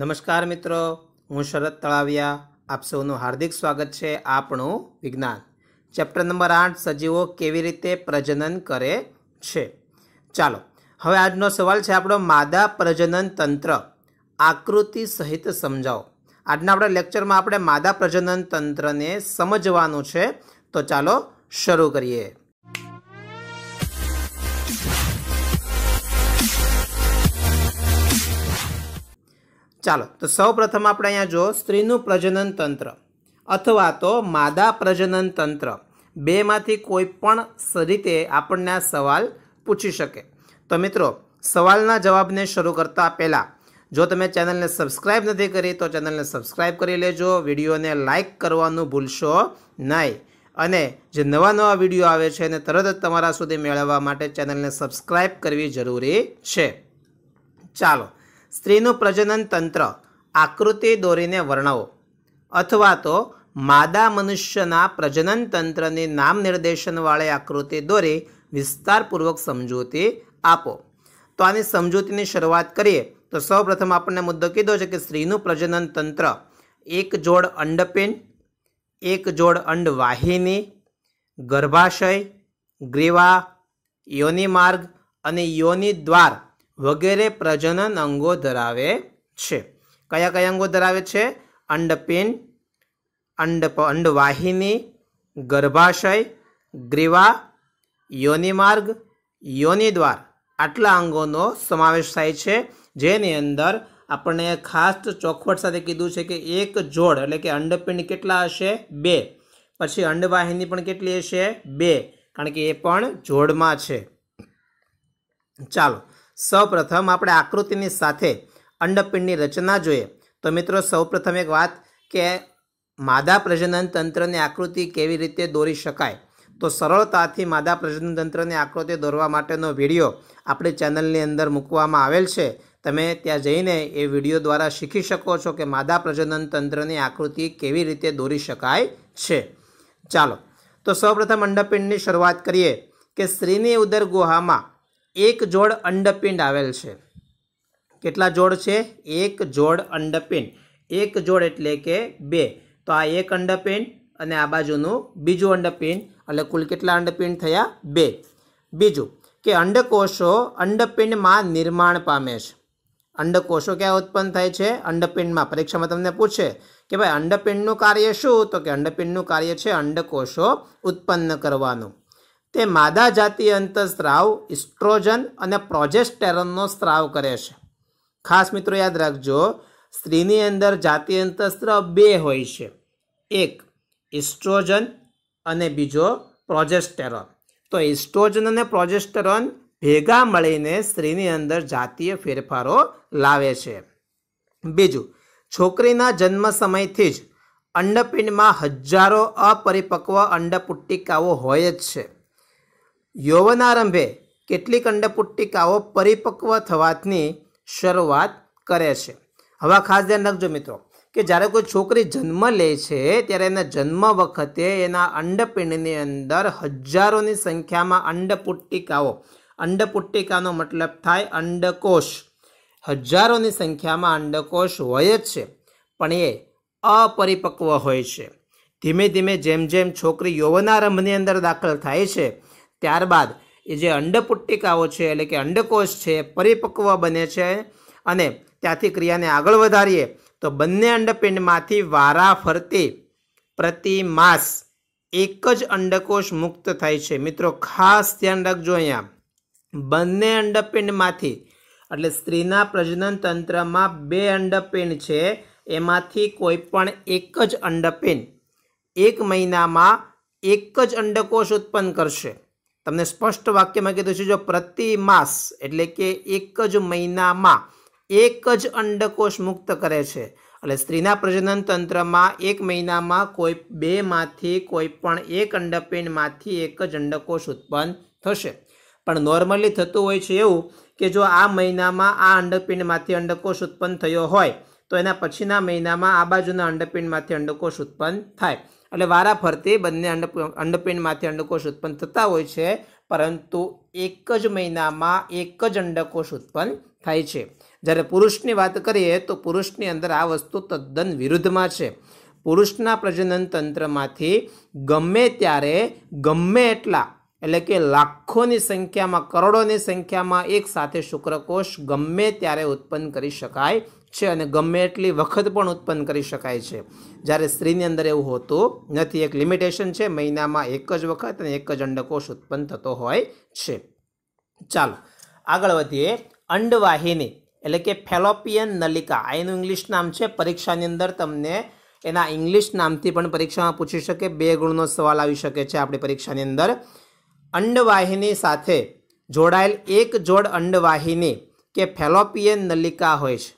નમસ્કાર મિત્રો હું શરદ તળાવિયા આપ સૌનું હાર્દિક સ્વાગત છે આપણું વિજ્ઞાન ચેપ્ટર નંબર આઠ સજીવો કેવી રીતે પ્રજનન કરે છે ચાલો હવે આજનો સવાલ છે આપણો માદા પ્રજનન તંત્ર આકૃતિ સહિત સમજાવો આજના આપણા લેક્ચરમાં આપણે માદા પ્રજનન તંત્રને સમજવાનું છે તો ચાલો શરૂ કરીએ ચાલો તો સૌ પ્રથમ આપણે અહીંયા જો સ્ત્રીનું પ્રજનન તંત્ર અથવા તો માદા પ્રજનન તંત્ર બેમાંથી કોઈ પણ રીતે આપણને આ સવાલ પૂછી શકે તો મિત્રો સવાલના જવાબને શરૂ કરતા પહેલાં જો તમે ચેનલને સબસ્ક્રાઈબ નથી કરી તો ચેનલને સબસ્ક્રાઈબ કરી લેજો વિડીયોને લાઇક કરવાનું ભૂલશો નહીં અને જે નવા નવા વિડીયો આવે છે એને તરત જ તમારા સુધી મેળવવા માટે ચેનલને સબસ્ક્રાઈબ કરવી જરૂરી છે ચાલો સ્ત્રીનું પ્રજનન તંત્ર આકૃતિ દોરીને વર્ણવો અથવા તો માદા મનુષ્યના પ્રજનન તંત્રની નામ નિર્દેશનવાળી આકૃતિ દોરી વિસ્તારપૂર્વક સમજૂતી આપો તો આની સમજૂતીની શરૂઆત કરીએ તો સૌપ્રથમ આપણને મુદ્દો કીધો છે કે સ્ત્રીનું પ્રજનન તંત્ર એક જોડ અંડપિંડ એક જોડ અંડવાહિની ગર્ભાશય ગ્રીવા યોનિ માર્ગ અને યોનિ દ્વાર વગેરે પ્રજનન અંગો ધરાવે છે કયા કયા અંગો ધરાવે છે અંડપિંડ અંડ અંડવાહિની ગર્ભાશય ગ્રીવા યોનિમાર્ગ યોનિદ્વાર આટલા અંગોનો સમાવેશ થાય છે જેની અંદર આપણે ખાસ ચોખવટ સાથે કીધું છે કે એક જોડ એટલે કે અંડપિંડ કેટલા હશે બે પછી અંડવાહિની પણ કેટલી હશે બે કારણ કે એ પણ જોડમાં છે ચાલો સૌપ્રથમ આપણે આકૃતિની સાથે અંડપિંડની રચના જોઈએ તો મિત્રો સૌપ્રથમ એક વાત કે માદા પ્રજનન તંત્રની આકૃતિ કેવી રીતે દોરી શકાય તો સરળતાથી માદા પ્રજનન તંત્રની આકૃતિ દોરવા માટેનો વિડીયો આપણી ચેનલની અંદર મૂકવામાં આવેલ છે તમે ત્યાં જઈને એ વિડીયો દ્વારા શીખી શકો છો કે માદા પ્રજનન તંત્રની આકૃતિ કેવી રીતે દોરી શકાય છે ચાલો તો સૌપ્રથમ અંડપિંડની શરૂઆત કરીએ કે સ્ત્રીની ઉદર ગુહામાં એક જોડ અંડપિંડ આવેલ છે કેટલા જોડ છે એક જોડ અંડપિંડ એક જોડ એટલે કે બે તો આ એક અંડપિંડ અને આ બાજુનું બીજું અંડપિંડ એટલે કુલ કેટલા અંડપિંડ થયા બે બીજું કે અંડકોષો અંડપિંડમાં નિર્માણ પામે છે અંડકોષો ક્યાં ઉત્પન્ન થાય છે અંડપિંડમાં પરીક્ષામાં તમને પૂછે કે ભાઈ અંડપિંડનું કાર્ય શું તો કે અંડપિંડનું કાર્ય છે અંડકોષો ઉત્પન્ન કરવાનું તે માદા જાતિ અંતઃસ્ત્રાવ ઇસ્ટ્રોજન અને પ્રોજેસ્ટેરનનો સ્ત્રાવ કરે છે ખાસ મિત્રો યાદ રાખજો સ્ત્રીની અંદર જાતિ અંતઃસ્ત્રાવ બે હોય છે એક ઇસ્ટ્રોજન અને બીજો પ્રોજેસ્ટેરોન તો ઇસ્ટ્રોજન અને પ્રોજેસ્ટેરોન ભેગા મળીને સ્ત્રીની અંદર જાતીય ફેરફારો લાવે છે બીજું છોકરીના જન્મ સમયથી જ અંડપિંડમાં હજારો અપરિપક્વ અંડપુટ્ટિકાઓ હોય જ છે યૌવનારંભે કેટલીક અંડપુટ્ટિકાઓ પરિપક્વ થવાની શરૂઆત કરે છે હવે ખાસ ધ્યાન રાખજો મિત્રો કે જ્યારે કોઈ છોકરી જન્મ લે છે ત્યારે એના જન્મ વખતે એના અંડપિંડની અંદર હજારોની સંખ્યામાં અંડપુટ્ટિકાઓ અંડપુટ્ટિકાનો મતલબ થાય અંડકોશ હજારોની સંખ્યામાં અંડકોશ હોય જ છે પણ એ અપરિપક્વ હોય છે ધીમે ધીમે જેમ જેમ છોકરી યૌવનારંભની અંદર દાખલ થાય છે ત્યારબાદ એ જે અંડપુટ્ટિકાઓ છે એટલે કે અંડકોષ છે પરિપક્વ બને છે અને ત્યાંથી ક્રિયાને આગળ વધારીએ તો બંને અંડપિંડમાંથી વારા ફરતી પ્રતિ માસ એક જ અંડકોષ મુક્ત થાય છે મિત્રો ખાસ ધ્યાન રાખજો અહીંયા બંને અંડપિંડમાંથી એટલે સ્ત્રીના પ્રજનન તંત્રમાં બે અંડપિંડ છે એમાંથી કોઈ પણ એક જ અંડપિંડ એક મહિનામાં એક જ અંડકોષ ઉત્પન્ન કરશે તમને સ્પષ્ટ વાક્યમાં કીધું છે જો પ્રતિ માસ એટલે કે એક જ મહિનામાં એક જ અંડકોષ મુક્ત કરે છે એટલે સ્ત્રીના પ્રજનન તંત્રમાં એક મહિનામાં કોઈ બેમાંથી કોઈ પણ એક અંડપિંડમાંથી એક જ અંડકોષ ઉત્પન્ન થશે પણ નોર્મલી થતું હોય છે એવું કે જો આ મહિનામાં આ અંડપિંડમાંથી અંડકોષ ઉત્પન્ન થયો હોય તો એના પછીના મહિનામાં આ બાજુના અંડપિંડમાંથી અંડકોષ ઉત્પન્ન થાય એટલે વારા ફરતે બંને અંડ અંડપેન્ડમાંથી અંડકોષ ઉત્પન્ન થતા હોય છે પરંતુ એક જ મહિનામાં એક જ અંડકોષ ઉત્પન્ન થાય છે જ્યારે પુરુષની વાત કરીએ તો પુરુષની અંદર આ વસ્તુ તદ્દન વિરુદ્ધમાં છે પુરુષના પ્રજનન તંત્રમાંથી ગમે ત્યારે ગમે એટલા એટલે કે લાખોની સંખ્યામાં કરોડોની સંખ્યામાં એક સાથે શુક્રકોષ ગમે ત્યારે ઉત્પન્ન કરી શકાય છે અને ગમે એટલી વખત પણ ઉત્પન્ન કરી શકાય છે જ્યારે સ્ત્રીની અંદર એવું હોતું નથી એક લિમિટેશન છે મહિનામાં એક જ વખત અને એક જ અંડકોષ ઉત્પન્ન થતો હોય છે ચાલો આગળ વધીએ અંડવાહિની એટલે કે ફેલોપિયન નલિકા આ એનું ઇંગ્લિશ નામ છે પરીક્ષાની અંદર તમને એના ઇંગ્લિશ નામથી પણ પરીક્ષામાં પૂછી શકે બે ગુણનો સવાલ આવી શકે છે આપણી પરીક્ષાની અંદર અંડવાહિની સાથે જોડાયેલ એક જોડ અંડવાહિની કે ફેલોપિયન નલિકા હોય છે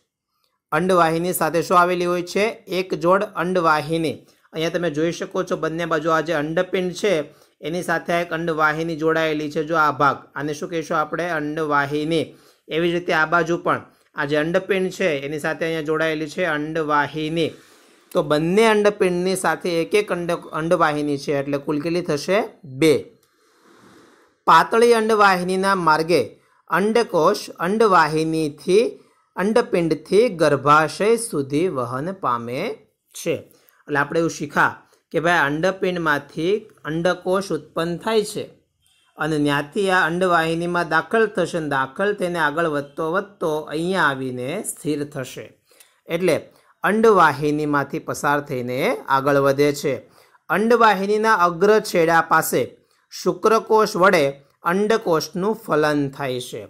અંડવાહિની સાથે શું આવેલી હોય છે એક જોડ અંડવાહિની અહીંયા તમે જોઈ શકો છો બંને બાજુ આ જે અંડપિંડ છે એની સાથે એક અંડવાહિની જોડાયેલી છે જો આ ભાગ આને શું કહીશું આપણે અંડવાહિની એવી જ રીતે આ બાજુ પણ આ જે અંડપિંડ છે એની સાથે અહીંયા જોડાયેલી છે અંડવાહિની તો બંને અંડપિંડની સાથે એક એક અંડ અંડવાહિની છે એટલે કુલ કેટલી થશે બે પાતળી અંડવાહિનીના માર્ગે અંડકોષ અંડવાહિનીથી અંડપિંડથી ગર્ભાશય સુધી વહન પામે છે એટલે આપણે એવું શીખા કે ભાઈ અંડપિંડમાંથી અંડકોષ ઉત્પન્ન થાય છે અને ત્યાંથી આ અંડવાહિનીમાં દાખલ થશે અને દાખલ થઈને આગળ વધતો વધતો અહીંયા આવીને સ્થિર થશે એટલે અંડવાહિનીમાંથી પસાર થઈને આગળ વધે છે અંડવાહિનીના અગ્ર છેડા પાસે શુક્રકોષ વડે અંડકોષનું ફલન થાય છે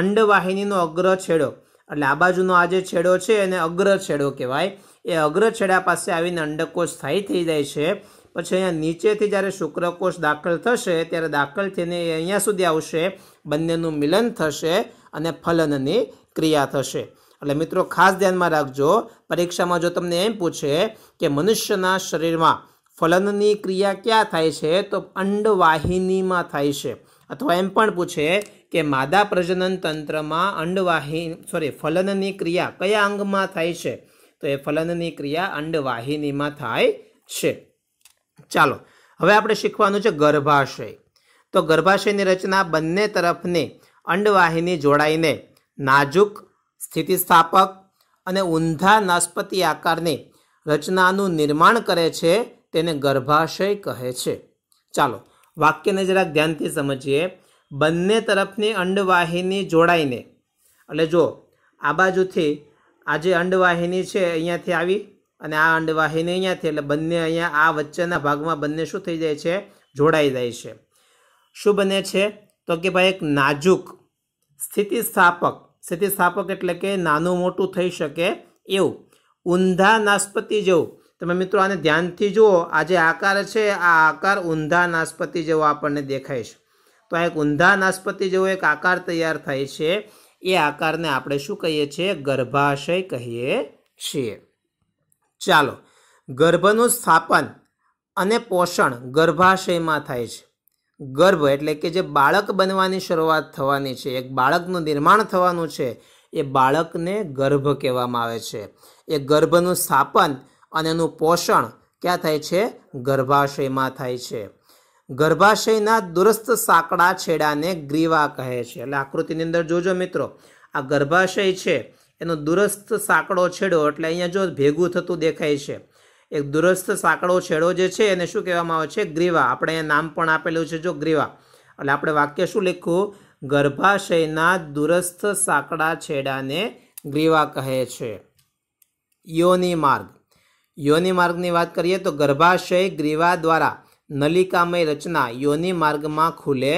અંડવાહિનીનો અગ્ર છેડો એટલે આ બાજુનો આ જે છેડો છે એને અગ્ર છેડો કહેવાય એ અગ્ર છેડા પાસે આવીને અંડકોષ સ્થાયી થઈ જાય છે પછી અહીંયા નીચેથી જ્યારે શુક્રકોષ દાખલ થશે ત્યારે દાખલ થઈને અહીંયા સુધી આવશે બંનેનું મિલન થશે અને ફલનની ક્રિયા થશે એટલે મિત્રો ખાસ ધ્યાનમાં રાખજો પરીક્ષામાં જો તમને એમ પૂછે કે મનુષ્યના શરીરમાં ફલનની ક્રિયા ક્યાં થાય છે તો અંડવાહિનીમાં થાય છે અથવા એમ પણ પૂછે કે માદા પ્રજનન તંત્રમાં અંડવાહિન સોરી ફલનની ક્રિયા કયા અંગમાં થાય છે તો એ ફલનની ક્રિયા અંડવાહિનીમાં થાય છે ચાલો હવે આપણે શીખવાનું છે ગર્ભાશય તો ગર્ભાશયની રચના બંને તરફની અંડવાહિની જોડાઈને નાજુક સ્થિતિસ્થાપક અને ઊંધા નાસ્પતિ આકારની રચનાનું નિર્માણ કરે છે તેને ગર્ભાશય કહે છે ચાલો વાક્યને જરાક ધ્યાનથી સમજીએ બંને તરફની અંડવાહિની જોડાઈને એટલે જો આ બાજુથી આ જે અંડવાહિની છે અહીંયાથી આવી અને આ અંડવાહિની અહીંયાથી એટલે બંને અહીંયા આ વચ્ચેના ભાગમાં બંને શું થઈ જાય છે જોડાઈ જાય છે શું બને છે તો કે ભાઈ એક નાજુક સ્થિતિસ્થાપક સ્થિતિસ્થાપક એટલે કે નાનું મોટું થઈ શકે એવું ઊંધા નાસ્પતિ જેવું તમે મિત્રો આને ધ્યાનથી જુઓ આ જે આકાર છે આ આકાર ઊંધા નાસ્પતિ જેવો આપણને દેખાય છે તો આ એક ઊંધા નાસ્પતિ જેવો એક આકાર તૈયાર થાય છે એ આકારને આપણે શું કહીએ છીએ ગર્ભાશય કહીએ છીએ ચાલો ગર્ભનું સ્થાપન અને પોષણ ગર્ભાશયમાં થાય છે ગર્ભ એટલે કે જે બાળક બનવાની શરૂઆત થવાની છે એક બાળકનું નિર્માણ થવાનું છે એ બાળકને ગર્ભ કહેવામાં આવે છે એ ગર્ભનું સ્થાપન અને એનું પોષણ ક્યાં થાય છે ગર્ભાશયમાં થાય છે ગર્ભાશયના દુરસ્ત સાંકડા છેડાને ગ્રીવા કહે છે એટલે આકૃતિની અંદર જોજો મિત્રો આ ગર્ભાશય છે એનો દુરસ્થ સાંકડો છેડો એટલે અહીંયા જો ભેગું થતું દેખાય છે એક દુરસ્થ સાંકડો છેડો જે છે એને શું કહેવામાં આવે છે ગ્રીવા આપણે નામ પણ આપેલું છે જો ગ્રીવા એટલે આપણે વાક્ય શું લખ્યું ગર્ભાશયના દુરસ્થ સાંકડા છેડાને ગ્રીવા કહે છે યોની માર્ગ યોનિ માર્ગની વાત કરીએ તો ગર્ભાશય ગ્રીવા દ્વારા નલિકામય રચના યોનિ માર્ગમાં ખુલે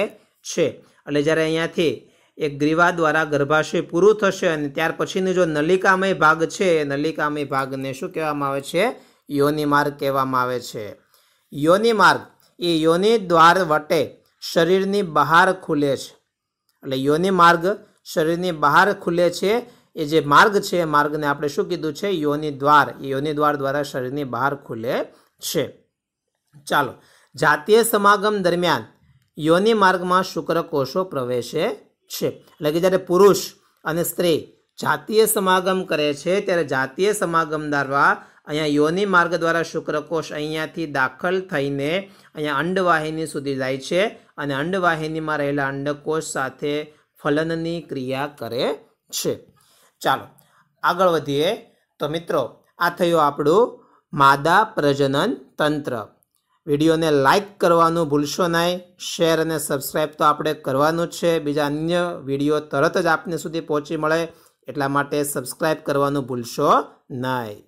છે એટલે જ્યારે અહીંયાથી એ ગ્રીવા દ્વારા ગર્ભાશય પૂરું થશે અને ત્યાર પછીનો જો નલિકામય ભાગ છે એ નલિકામય ભાગને શું કહેવામાં આવે છે યોનિ માર્ગ કહેવામાં આવે છે યોનિ માર્ગ એ યોનિ દ્વાર વટે શરીરની બહાર ખુલે છે એટલે યોનિ માર્ગ શરીરની બહાર ખુલે છે એ જે માર્ગ છે એ માર્ગને આપણે શું કીધું છે યોની દ્વાર યોની દ્વાર દ્વારા શરીરની બહાર ખુલે છે ચાલો જાતીય સમાગમ દરમિયાન યોની માર્ગમાં શુક્રકોષો પ્રવેશે છે એટલે કે જ્યારે પુરુષ અને સ્ત્રી જાતીય સમાગમ કરે છે ત્યારે જાતીય સમાગમ દ્વારા અહીંયા યોની માર્ગ દ્વારા શુક્રકોષ અહીંયાથી દાખલ થઈને અહીંયા અંડવાહિની સુધી જાય છે અને અંડવાહિનીમાં રહેલા અંડકોષ સાથે ફલનની ક્રિયા કરે છે ચાલો આગળ વધીએ તો મિત્રો આ થયું આપણું માદા પ્રજનન તંત્ર વિડીયોને લાઇક કરવાનું ભૂલશો નહીં શેર અને સબસ્ક્રાઈબ તો આપણે કરવાનું જ છે બીજા અન્ય વિડીયો તરત જ આપને સુધી પહોંચી મળે એટલા માટે સબસ્ક્રાઈબ કરવાનું ભૂલશો નહીં